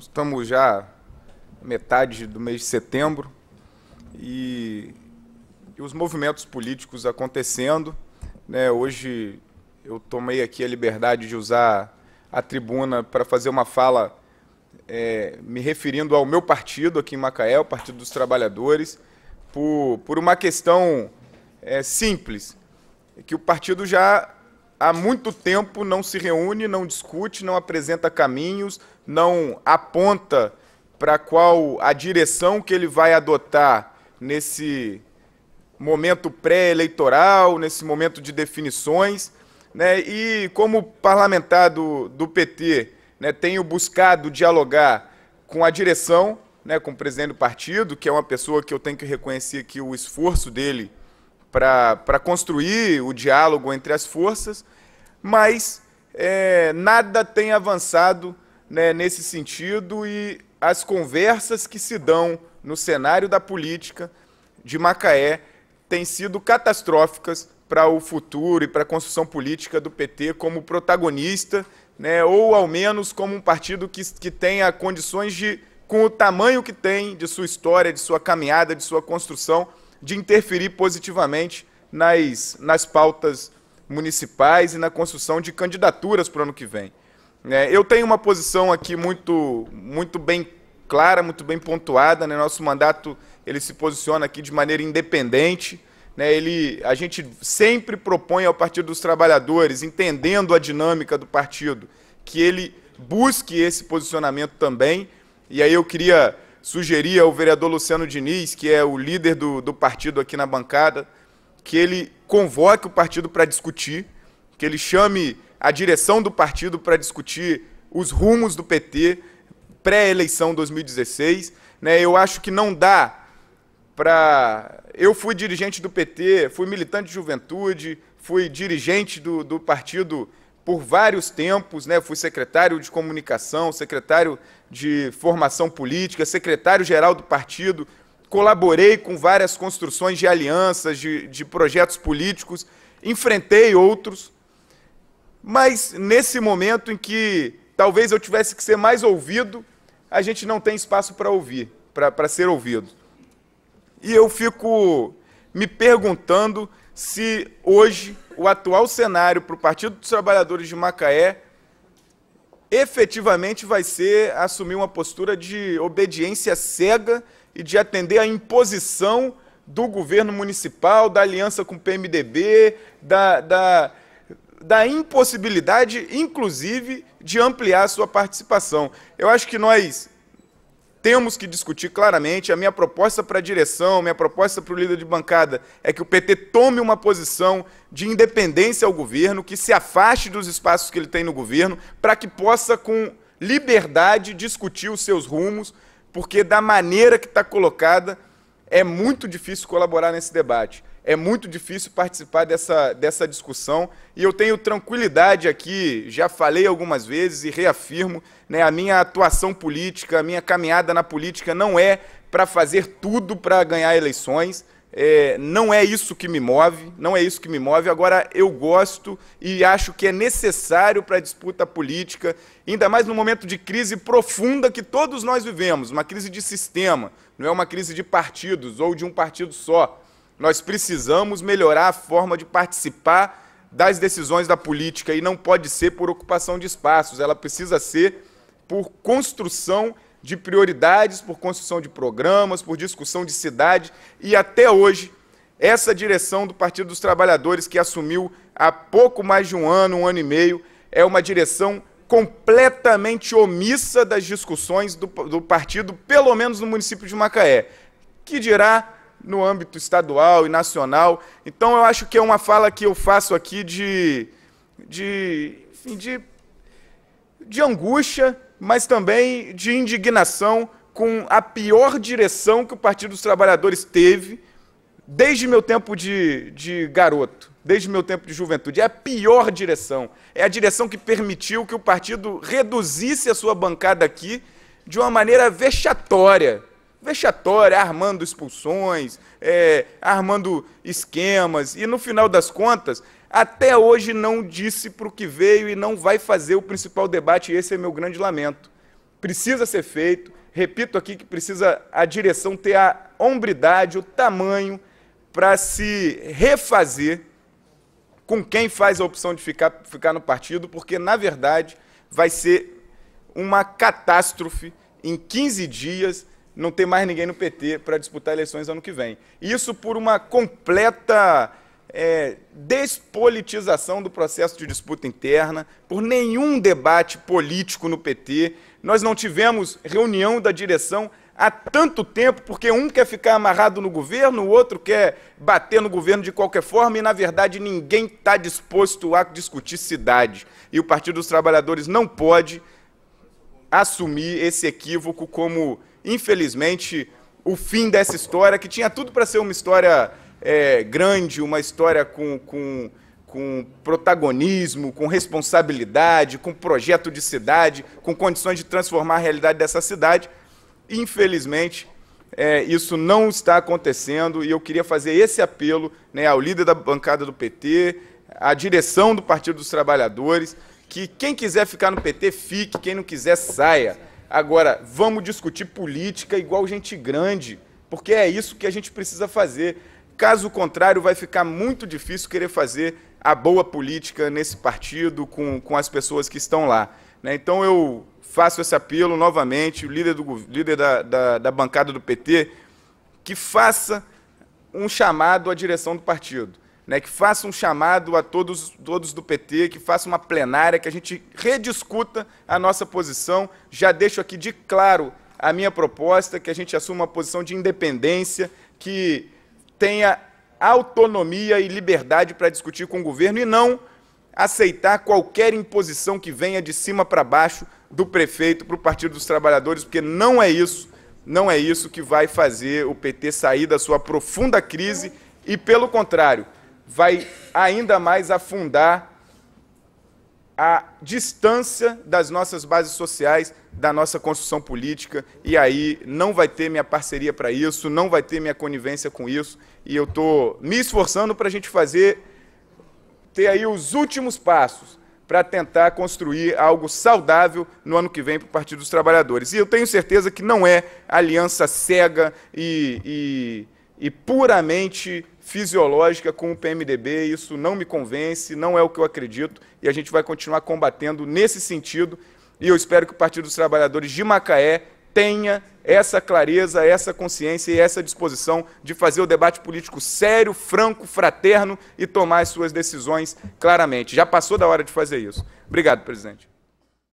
Estamos já metade do mês de setembro e, e os movimentos políticos acontecendo. Né? Hoje eu tomei aqui a liberdade de usar a tribuna para fazer uma fala é, me referindo ao meu partido aqui em Macaé, o Partido dos Trabalhadores, por, por uma questão é, simples, que o partido já há muito tempo não se reúne, não discute, não apresenta caminhos, não aponta para qual a direção que ele vai adotar nesse momento pré-eleitoral, nesse momento de definições. Né? E como parlamentar do, do PT, né, tenho buscado dialogar com a direção, né, com o presidente do partido, que é uma pessoa que eu tenho que reconhecer que o esforço dele para construir o diálogo entre as forças, mas é, nada tem avançado né, nesse sentido e as conversas que se dão no cenário da política de Macaé têm sido catastróficas para o futuro e para a construção política do PT como protagonista, né, ou ao menos como um partido que, que tenha condições de, com o tamanho que tem de sua história, de sua caminhada, de sua construção, de interferir positivamente nas, nas pautas municipais e na construção de candidaturas para o ano que vem. É, eu tenho uma posição aqui muito, muito bem clara, muito bem pontuada. Né? Nosso mandato ele se posiciona aqui de maneira independente. Né? Ele, a gente sempre propõe ao Partido dos Trabalhadores, entendendo a dinâmica do partido, que ele busque esse posicionamento também. E aí eu queria sugerir ao vereador Luciano Diniz, que é o líder do, do partido aqui na bancada, que ele convoque o partido para discutir, que ele chame a direção do partido para discutir os rumos do PT pré-eleição 2016. Né? Eu acho que não dá para. Eu fui dirigente do PT, fui militante de juventude, fui dirigente do, do partido por vários tempos, né? Fui secretário de comunicação, secretário de formação política, secretário-geral do partido, colaborei com várias construções de alianças, de, de projetos políticos, enfrentei outros. Mas nesse momento em que talvez eu tivesse que ser mais ouvido, a gente não tem espaço para ouvir, para ser ouvido. E eu fico me perguntando se hoje o atual cenário para o Partido dos Trabalhadores de Macaé efetivamente vai ser assumir uma postura de obediência cega e de atender à imposição do governo municipal, da aliança com o PMDB, da, da, da impossibilidade, inclusive, de ampliar a sua participação. Eu acho que nós temos que discutir claramente. A minha proposta para a direção, minha proposta para o líder de bancada é que o PT tome uma posição de independência ao governo, que se afaste dos espaços que ele tem no governo, para que possa, com liberdade, discutir os seus rumos, porque da maneira que está colocada, é muito difícil colaborar nesse debate é muito difícil participar dessa, dessa discussão e eu tenho tranquilidade aqui, já falei algumas vezes e reafirmo, né, a minha atuação política, a minha caminhada na política não é para fazer tudo para ganhar eleições, é, não é isso que me move, não é isso que me move. Agora, eu gosto e acho que é necessário para a disputa política, ainda mais no momento de crise profunda que todos nós vivemos uma crise de sistema, não é uma crise de partidos ou de um partido só. Nós precisamos melhorar a forma de participar das decisões da política e não pode ser por ocupação de espaços, ela precisa ser por construção de prioridades, por construção de programas, por discussão de cidade e até hoje essa direção do Partido dos Trabalhadores que assumiu há pouco mais de um ano, um ano e meio, é uma direção completamente omissa das discussões do, do partido, pelo menos no município de Macaé, que dirá no âmbito estadual e nacional. Então, eu acho que é uma fala que eu faço aqui de, de, enfim, de, de angústia, mas também de indignação com a pior direção que o Partido dos Trabalhadores teve desde meu tempo de, de garoto, desde meu tempo de juventude. É a pior direção. É a direção que permitiu que o partido reduzisse a sua bancada aqui de uma maneira vexatória vexatória, armando expulsões, é, armando esquemas, e no final das contas, até hoje não disse para o que veio e não vai fazer o principal debate, e esse é meu grande lamento. Precisa ser feito, repito aqui que precisa a direção ter a hombridade, o tamanho, para se refazer com quem faz a opção de ficar, ficar no partido, porque, na verdade, vai ser uma catástrofe em 15 dias não ter mais ninguém no PT para disputar eleições ano que vem. Isso por uma completa é, despolitização do processo de disputa interna, por nenhum debate político no PT. Nós não tivemos reunião da direção há tanto tempo, porque um quer ficar amarrado no governo, o outro quer bater no governo de qualquer forma, e na verdade ninguém está disposto a discutir cidade. E o Partido dos Trabalhadores não pode assumir esse equívoco como infelizmente, o fim dessa história, que tinha tudo para ser uma história é, grande, uma história com, com, com protagonismo, com responsabilidade, com projeto de cidade, com condições de transformar a realidade dessa cidade. Infelizmente, é, isso não está acontecendo e eu queria fazer esse apelo né, ao líder da bancada do PT, à direção do Partido dos Trabalhadores, que quem quiser ficar no PT, fique, quem não quiser, saia. Agora, vamos discutir política igual gente grande, porque é isso que a gente precisa fazer. Caso contrário, vai ficar muito difícil querer fazer a boa política nesse partido, com, com as pessoas que estão lá. Né? Então, eu faço esse apelo novamente, o líder, do, líder da, da, da bancada do PT, que faça um chamado à direção do partido né, que faça um chamado a todos, todos do PT, que faça uma plenária, que a gente rediscuta a nossa posição. Já deixo aqui de claro a minha proposta, que a gente assuma uma posição de independência, que tenha autonomia e liberdade para discutir com o governo e não aceitar qualquer imposição que venha de cima para baixo do prefeito para o Partido dos Trabalhadores, porque não é isso, não é isso que vai fazer o PT sair da sua profunda crise e, pelo contrário, vai ainda mais afundar a distância das nossas bases sociais, da nossa construção política, e aí não vai ter minha parceria para isso, não vai ter minha conivência com isso, e eu estou me esforçando para a gente fazer, ter aí os últimos passos para tentar construir algo saudável no ano que vem para o Partido dos Trabalhadores. E eu tenho certeza que não é aliança cega e, e, e puramente fisiológica com o PMDB, isso não me convence, não é o que eu acredito, e a gente vai continuar combatendo nesse sentido, e eu espero que o Partido dos Trabalhadores de Macaé tenha essa clareza, essa consciência e essa disposição de fazer o debate político sério, franco, fraterno e tomar as suas decisões claramente. Já passou da hora de fazer isso. Obrigado, presidente.